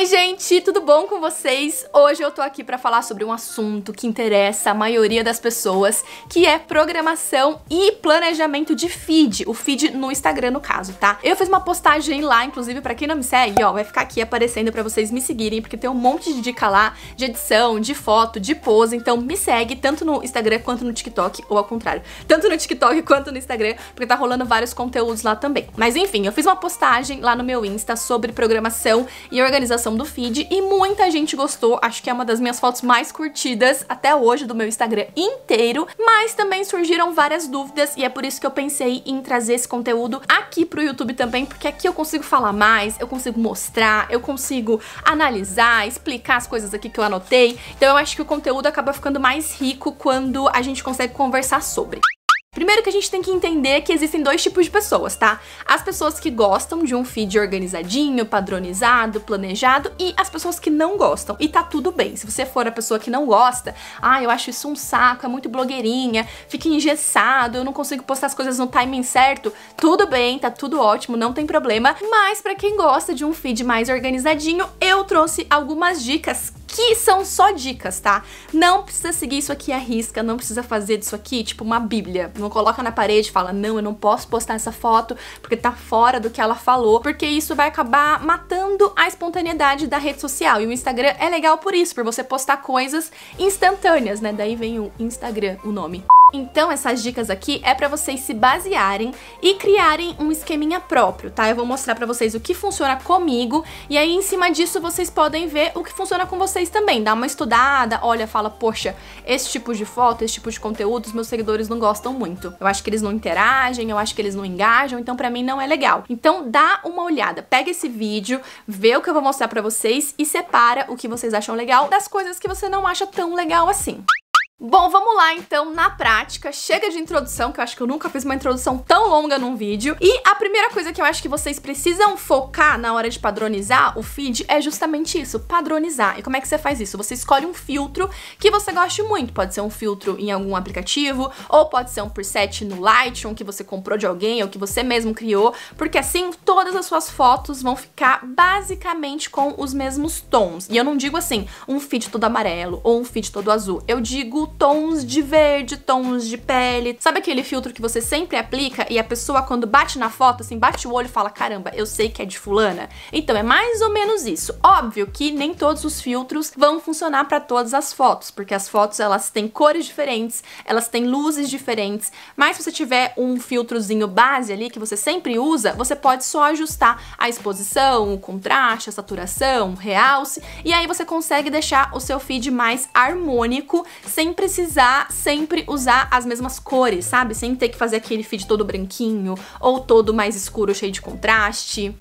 Oi, gente, tudo bom com vocês? Hoje eu tô aqui para falar sobre um assunto que interessa a maioria das pessoas, que é programação e planejamento de feed, o feed no Instagram no caso, tá? Eu fiz uma postagem lá, inclusive para quem não me segue, ó, vai ficar aqui aparecendo para vocês me seguirem, porque tem um monte de dica lá de edição, de foto, de pose, então me segue tanto no Instagram quanto no TikTok, ou ao contrário, tanto no TikTok quanto no Instagram, porque tá rolando vários conteúdos lá também. Mas enfim, eu fiz uma postagem lá no meu Insta sobre programação e organização publicação do feed e muita gente gostou, acho que é uma das minhas fotos mais curtidas até hoje do meu Instagram inteiro, mas também surgiram várias dúvidas e é por isso que eu pensei em trazer esse conteúdo aqui pro YouTube também, porque aqui eu consigo falar mais, eu consigo mostrar, eu consigo analisar, explicar as coisas aqui que eu anotei, então eu acho que o conteúdo acaba ficando mais rico quando a gente consegue conversar sobre. Primeiro que a gente tem que entender que existem dois tipos de pessoas, tá? As pessoas que gostam de um feed organizadinho, padronizado, planejado e as pessoas que não gostam. E tá tudo bem. Se você for a pessoa que não gosta, ah, eu acho isso um saco, é muito blogueirinha, fica engessado, eu não consigo postar as coisas no timing certo. Tudo bem, tá tudo ótimo, não tem problema. Mas para quem gosta de um feed mais organizadinho, eu trouxe algumas dicas aqui são só dicas, tá? Não precisa seguir isso aqui à risca, não precisa fazer disso aqui tipo uma bíblia. Não coloca na parede e fala, não, eu não posso postar essa foto porque tá fora do que ela falou, porque isso vai acabar matando a espontaneidade da rede social. E o Instagram é legal por isso, por você postar coisas instantâneas, né? Daí vem o Instagram, o nome. Então essas dicas aqui é para vocês se basearem e criarem um esqueminha próprio, tá? Eu vou mostrar para vocês o que funciona comigo e aí em cima disso vocês podem ver o que funciona com vocês também. Dá uma estudada, olha, fala, poxa, esse tipo de foto, esse tipo de conteúdo os meus seguidores não gostam muito. Eu acho que eles não interagem, eu acho que eles não engajam, então para mim não é legal. Então dá uma olhada, pega esse vídeo, vê o que eu vou mostrar para vocês e separa o que vocês acham legal das coisas que você não acha tão legal assim. Bom, vamos lá então na prática. Chega de introdução, que eu acho que eu nunca fiz uma introdução tão longa num vídeo. E a primeira coisa que eu acho que vocês precisam focar na hora de padronizar o feed é justamente isso, padronizar. E como é que você faz isso? Você escolhe um filtro que você goste muito. Pode ser um filtro em algum aplicativo, ou pode ser um preset no Lightroom que você comprou de alguém ou que você mesmo criou, porque assim todas as suas fotos vão ficar basicamente com os mesmos tons. E eu não digo assim, um feed todo amarelo ou um feed todo azul. Eu digo tons de verde, tons de pele. Sabe aquele filtro que você sempre aplica e a pessoa quando bate na foto, assim, bate o olho e fala, caramba, eu sei que é de fulana? Então é mais ou menos isso. Óbvio que nem todos os filtros vão funcionar para todas as fotos, porque as fotos elas têm cores diferentes, elas têm luzes diferentes, mas se você tiver um filtrozinho base ali que você sempre usa, você pode só ajustar a exposição, o contraste, a saturação, o realce, e aí você consegue deixar o seu feed mais harmônico sem precisar sempre usar as mesmas cores, sabe? Sem ter que fazer aquele feed todo branquinho ou todo mais escuro, cheio de contraste.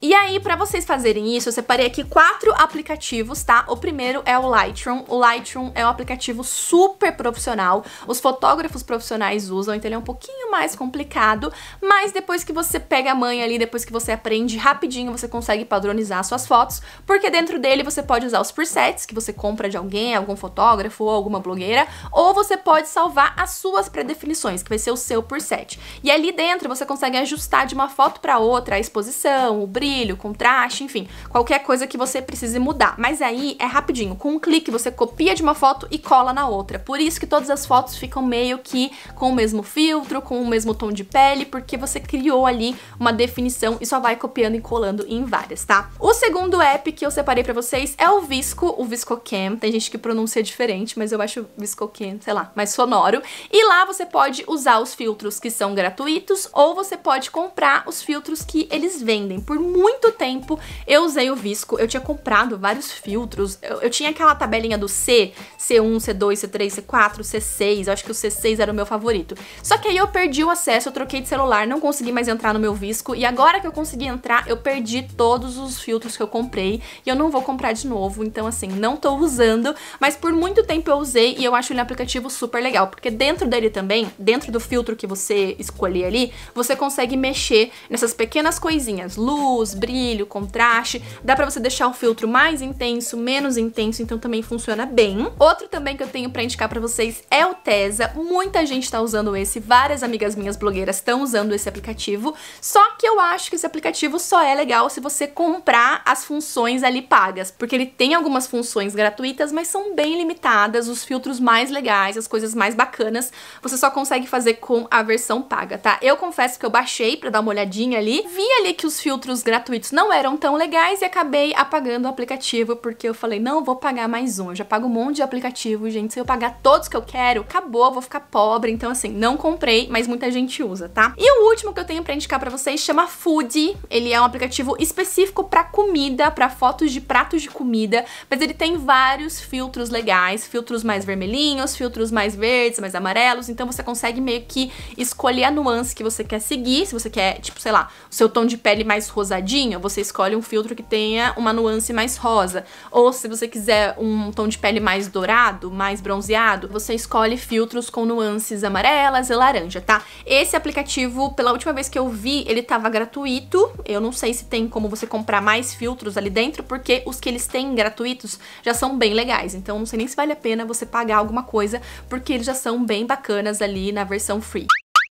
E aí, para vocês fazerem isso, eu separei aqui quatro aplicativos, tá? O primeiro é o Lightroom. O Lightroom é um aplicativo super profissional. Os fotógrafos profissionais usam, então ele é um pouquinho mais complicado, mas depois que você pega a mãe ali, depois que você aprende rapidinho, você consegue padronizar suas fotos, porque dentro dele você pode usar os presets que você compra de alguém, algum fotógrafo ou alguma blogueira, ou você pode salvar as suas predefinições, que vai ser o seu preset. E ali dentro você consegue ajustar de uma foto para outra a exposição, o brilho, brilho, contraste, enfim, qualquer coisa que você precise mudar. Mas aí é rapidinho, com um clique você copia de uma foto e cola na outra. Por isso que todas as fotos ficam meio que com o mesmo filtro, com o mesmo tom de pele, porque você criou ali uma definição e só vai copiando e colando em várias, tá? O segundo app que eu separei para vocês é o Visco, o Cam. Tem gente que pronuncia diferente, mas eu acho Cam, sei lá, mais sonoro. E lá você pode usar os filtros que são gratuitos ou você pode comprar os filtros que eles vendem por muito tempo eu usei o Visco, eu tinha comprado vários filtros, eu, eu tinha aquela tabelinha do C, C1, C2, C3, C4, C6, eu acho que o C6 era o meu favorito. Só que aí eu perdi o acesso, eu troquei de celular, não consegui mais entrar no meu Visco, e agora que eu consegui entrar, eu perdi todos os filtros que eu comprei, e eu não vou comprar de novo, então assim, não tô usando, mas por muito tempo eu usei, e eu acho ele um aplicativo super legal, porque dentro dele também, dentro do filtro que você escolher ali, você consegue mexer nessas pequenas coisinhas, luz, brilho, contraste, dá pra você deixar o filtro mais intenso, menos intenso, então também funciona bem. Outro também que eu tenho pra indicar pra vocês é o Tesa, muita gente tá usando esse, várias amigas minhas blogueiras estão usando esse aplicativo, só que eu acho que esse aplicativo só é legal se você comprar as funções ali pagas, porque ele tem algumas funções gratuitas, mas são bem limitadas, os filtros mais legais, as coisas mais bacanas, você só consegue fazer com a versão paga, tá? Eu confesso que eu baixei pra dar uma olhadinha ali, vi ali que os filtros gratuitos gratuitos não eram tão legais e acabei apagando o aplicativo porque eu falei, não vou pagar mais um. Eu já pago um monte de aplicativo, gente. Se eu pagar todos que eu quero, acabou, vou ficar pobre. Então, assim, não comprei, mas muita gente usa, tá? E o último que eu tenho pra indicar pra vocês chama Food. Ele é um aplicativo específico pra comida, pra fotos de pratos de comida, mas ele tem vários filtros legais, filtros mais vermelhinhos, filtros mais verdes, mais amarelos. Então, você consegue meio que escolher a nuance que você quer seguir, se você quer, tipo, sei lá, o seu tom de pele mais rosadinho você escolhe um filtro que tenha uma nuance mais rosa. Ou se você quiser um tom de pele mais dourado, mais bronzeado, você escolhe filtros com nuances amarelas e laranja, tá? Esse aplicativo, pela última vez que eu vi, ele tava gratuito. Eu não sei se tem como você comprar mais filtros ali dentro, porque os que eles têm gratuitos já são bem legais. Então não sei nem se vale a pena você pagar alguma coisa, porque eles já são bem bacanas ali na versão free.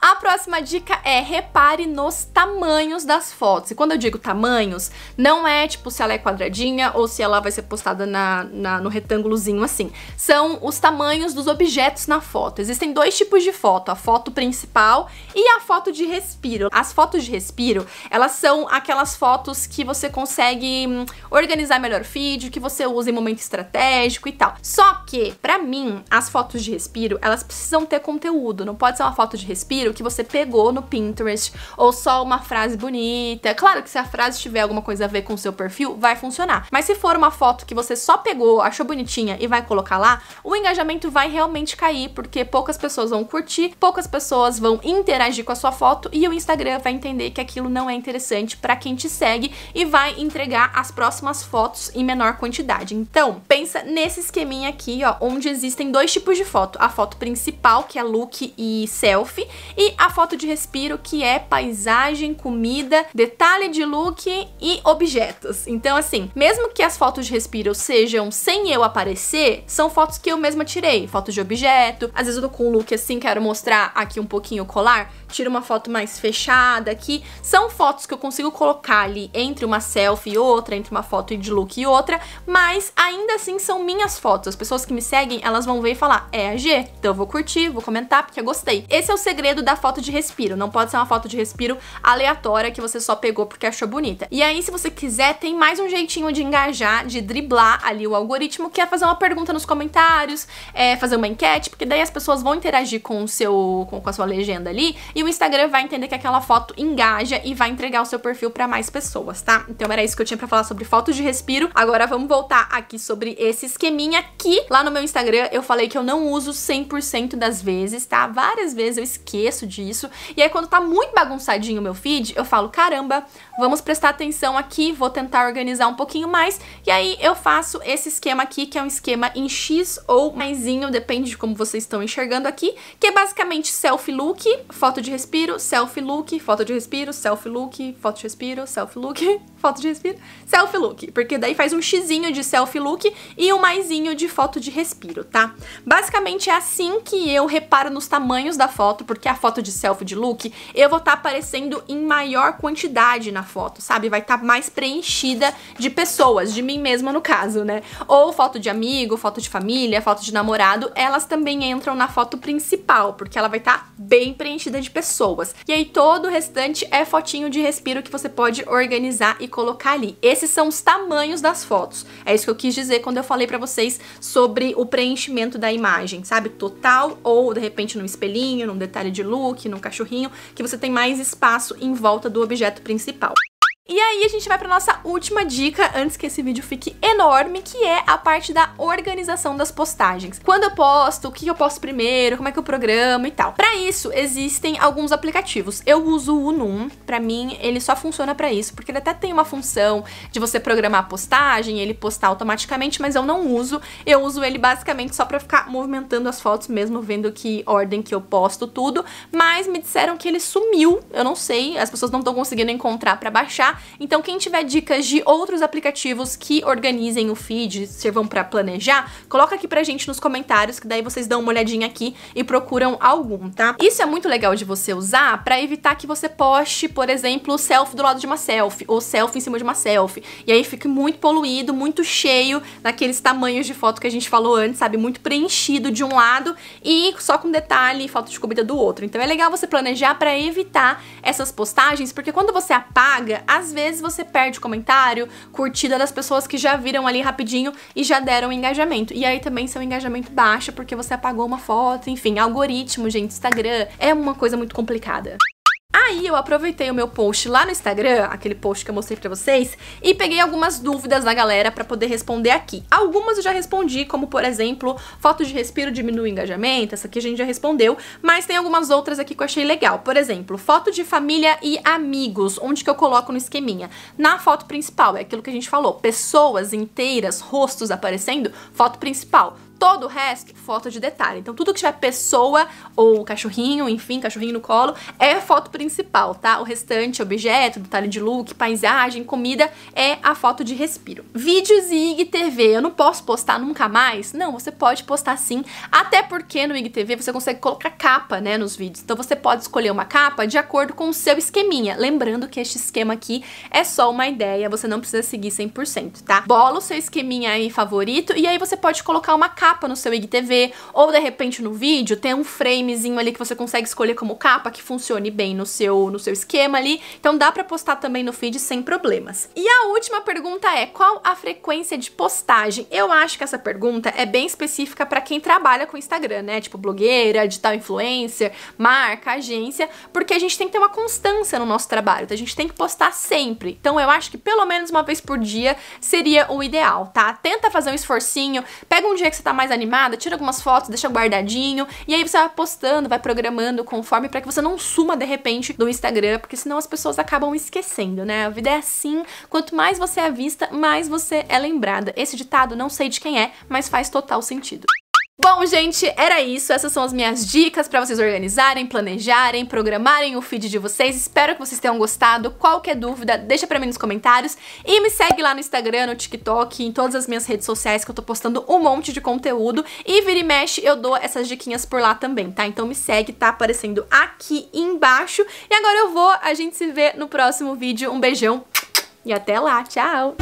A próxima dica é repare nos tamanhos das fotos. E quando eu digo tamanhos, não é tipo se ela é quadradinha ou se ela vai ser postada na, na, no retângulozinho assim. São os tamanhos dos objetos na foto. Existem dois tipos de foto, a foto principal e a foto de respiro. As fotos de respiro, elas são aquelas fotos que você consegue hum, organizar melhor o feed, que você usa em momento estratégico e tal. Só que, pra mim, as fotos de respiro, elas precisam ter conteúdo. Não pode ser uma foto de respiro que você pegou no Pinterest ou só uma frase bonita. Claro que se a frase tiver alguma coisa a ver com o seu perfil, vai funcionar. Mas se for uma foto que você só pegou, achou bonitinha e vai colocar lá, o engajamento vai realmente cair, porque poucas pessoas vão curtir, poucas pessoas vão interagir com a sua foto e o Instagram vai entender que aquilo não é interessante para quem te segue e vai entregar as próximas fotos em menor quantidade. Então, pensa nesse esqueminha aqui, ó, onde existem dois tipos de foto: a foto principal, que é look e selfie, e a foto de respiro, que é paisagem, comida, detalhe de look e objetos. Então, assim, mesmo que as fotos de respiro sejam sem eu aparecer, são fotos que eu mesma tirei. Fotos de objeto, às vezes eu tô com um look assim, quero mostrar aqui um pouquinho o colar, tiro uma foto mais fechada aqui. São fotos que eu consigo colocar ali entre uma selfie e outra, entre uma foto de look e outra, mas ainda assim são minhas fotos. As pessoas que me seguem, elas vão ver e falar, é a G, então eu vou curtir, vou comentar porque eu gostei. Esse é o segredo da foto de respiro. Não pode ser uma foto de respiro aleatória que você só pegou porque achou bonita. E aí, se você quiser, tem mais um jeitinho de engajar, de driblar ali o algoritmo, que é fazer uma pergunta nos comentários, é fazer uma enquete, porque daí as pessoas vão interagir com o seu, com, com a sua legenda ali, e o Instagram vai entender que aquela foto engaja e vai entregar o seu perfil para mais pessoas, tá? Então era isso que eu tinha para falar sobre fotos de respiro. Agora vamos voltar aqui sobre esse esqueminha aqui lá no meu Instagram eu falei que eu não uso 100% das vezes, tá? Várias vezes eu esqueço esqueço disso. E aí, quando tá muito bagunçadinho o meu feed, eu falo: caramba, vamos prestar atenção aqui, vou tentar organizar um pouquinho mais. E aí, eu faço esse esquema aqui, que é um esquema em X ou mais, depende de como vocês estão enxergando aqui, que é basicamente selfie look, foto de respiro, selfie look, foto de respiro, selfie look, foto de respiro, selfie look, foto de respiro, selfie look. Porque daí faz um xizinho de selfie look e um maisinho de foto de respiro, tá? Basicamente é assim que eu reparo nos tamanhos da foto, porque a foto foto de selfie de look, eu vou estar tá aparecendo em maior quantidade na foto, sabe? Vai estar tá mais preenchida de pessoas, de mim mesma no caso, né? Ou foto de amigo, foto de família, foto de namorado, elas também entram na foto principal, porque ela vai estar tá bem preenchida de pessoas. E aí todo o restante é fotinho de respiro que você pode organizar e colocar ali. Esses são os tamanhos das fotos. É isso que eu quis dizer quando eu falei para vocês sobre o preenchimento da imagem, sabe? Total ou de repente num espelhinho, num detalhe de luz, look, no cachorrinho, que você tem mais espaço em volta do objeto principal. E aí a gente vai para nossa última dica antes que esse vídeo fique enorme, que é a parte da organização das postagens. Quando eu posto, o que eu posto primeiro, como é que eu programo e tal. Para isso existem alguns aplicativos. Eu uso o Unum, para mim ele só funciona para isso, porque ele até tem uma função de você programar a postagem, ele postar automaticamente, mas eu não uso. Eu uso ele basicamente só para ficar movimentando as fotos mesmo, vendo que ordem que eu posto tudo, mas me disseram que ele sumiu. Eu não sei, as pessoas não estão conseguindo encontrar para baixar. Então, quem tiver dicas de outros aplicativos que organizem o feed, servam para planejar, coloca aqui pra gente nos comentários, que daí vocês dão uma olhadinha aqui e procuram algum, tá? Isso é muito legal de você usar para evitar que você poste, por exemplo, selfie do lado de uma selfie, ou selfie em cima de uma selfie. E aí fique muito poluído, muito cheio naqueles tamanhos de foto que a gente falou antes, sabe? Muito preenchido de um lado e só com detalhe e foto de comida do outro. Então é legal você planejar para evitar essas postagens, porque quando você apaga, às às vezes você perde comentário, curtida das pessoas que já viram ali rapidinho e já deram engajamento. E aí também seu engajamento baixa porque você apagou uma foto, enfim, algoritmo, gente, Instagram é uma coisa muito complicada. Aí eu aproveitei o meu post lá no Instagram, aquele post que eu mostrei para vocês, e peguei algumas dúvidas da galera para poder responder aqui. Algumas eu já respondi, como por exemplo, fotos de respiro diminui o engajamento, essa aqui a gente já respondeu, mas tem algumas outras aqui que eu achei legal. Por exemplo, foto de família e amigos, onde que eu coloco no esqueminha? Na foto principal, é aquilo que a gente falou, pessoas inteiras, rostos aparecendo, foto principal Todo o resto, foto de detalhe. Então tudo que tiver pessoa ou cachorrinho, enfim, cachorrinho no colo, é foto principal, tá? O restante, objeto, detalhe de look, paisagem, comida, é a foto de respiro. Vídeos e IGTV, eu não posso postar nunca mais? Não, você pode postar sim, até porque no IGTV você consegue colocar capa, né, nos vídeos. Então você pode escolher uma capa de acordo com o seu esqueminha. Lembrando que este esquema aqui é só uma ideia, você não precisa seguir 100%, tá? Bola o seu esqueminha aí favorito e aí você pode colocar uma capa capa no seu IGTV, ou de repente no vídeo tem um framezinho ali que você consegue escolher como capa que funcione bem no seu, no seu esquema ali. Então dá para postar também no feed sem problemas. E a última pergunta é: qual a frequência de postagem? Eu acho que essa pergunta é bem específica para quem trabalha com Instagram, né? Tipo blogueira, digital influencer, marca, agência, porque a gente tem que ter uma constância no nosso trabalho, então a gente tem que postar sempre. Então eu acho que pelo menos uma vez por dia seria o ideal, tá? Tenta fazer um esforcinho, pega um dia que você tá mais animada, tira algumas fotos, deixa guardadinho, e aí você vai postando, vai programando conforme para que você não suma de repente do Instagram, porque senão as pessoas acabam esquecendo, né? A vida é assim, quanto mais você é vista, mais você é lembrada. Esse ditado não sei de quem é, mas faz total sentido. Bom, gente, era isso. Essas são as minhas dicas para vocês organizarem, planejarem, programarem o feed de vocês. Espero que vocês tenham gostado. Qualquer dúvida, deixa para mim nos comentários e me segue lá no Instagram, no TikTok, em todas as minhas redes sociais que eu tô postando um monte de conteúdo e vira e mexe eu dou essas diquinhas por lá também, tá? Então me segue, tá aparecendo aqui embaixo. E agora eu vou, a gente se vê no próximo vídeo. Um beijão e até lá. Tchau.